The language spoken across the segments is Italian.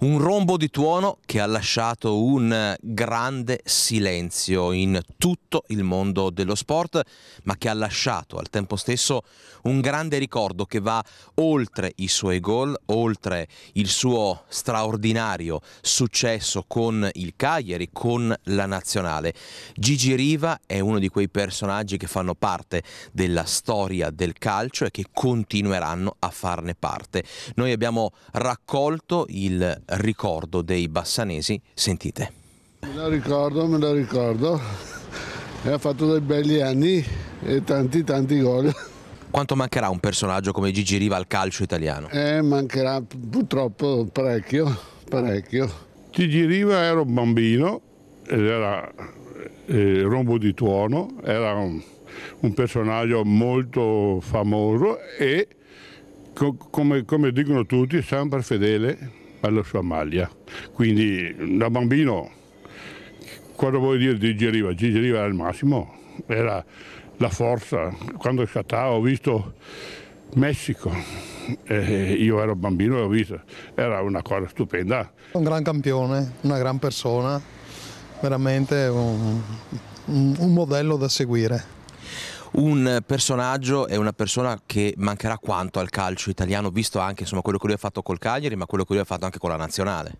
un rombo di tuono che ha lasciato un grande silenzio in tutto il mondo dello sport, ma che ha lasciato al tempo stesso un grande ricordo che va oltre i suoi gol, oltre il suo straordinario successo con il Cagliari, con la nazionale. Gigi Riva è uno di quei personaggi che fanno parte della storia del calcio e che continueranno a farne parte. Noi abbiamo raccolto il ricordo dei bassanesi, sentite. Me la ricordo, me la ricordo, e ha fatto dei belli anni e tanti tanti gol. Quanto mancherà un personaggio come Gigi Riva al calcio italiano? Eh, mancherà purtroppo parecchio, parecchio. Gigi Riva era un bambino, era eh, rombo di tuono, era un, un personaggio molto famoso e co come, come dicono tutti sempre fedele alla sua maglia. Quindi da bambino, cosa vuol dire digeriva? Digeriva al massimo, era la forza. Quando scattava ho visto Messico, eh, io ero bambino e l'ho visto, era una cosa stupenda. Un gran campione, una gran persona, veramente un, un modello da seguire un personaggio e una persona che mancherà quanto al calcio italiano, visto anche insomma, quello che lui ha fatto col Cagliari, ma quello che lui ha fatto anche con la nazionale.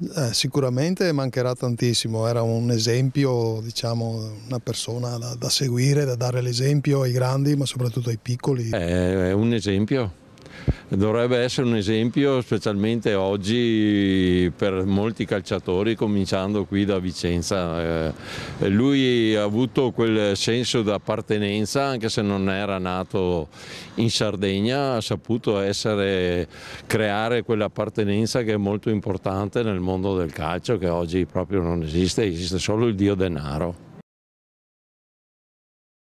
Eh, sicuramente mancherà tantissimo, era un esempio, diciamo, una persona da, da seguire, da dare l'esempio ai grandi, ma soprattutto ai piccoli. Eh, è un esempio, dovrebbe essere un esempio specialmente oggi per molti calciatori cominciando qui da Vicenza. Eh, lui ha avuto quel senso d'appartenenza anche se non era nato in Sardegna, ha saputo essere, creare quell'appartenenza che è molto importante nel mondo del calcio che oggi proprio non esiste, esiste solo il dio denaro.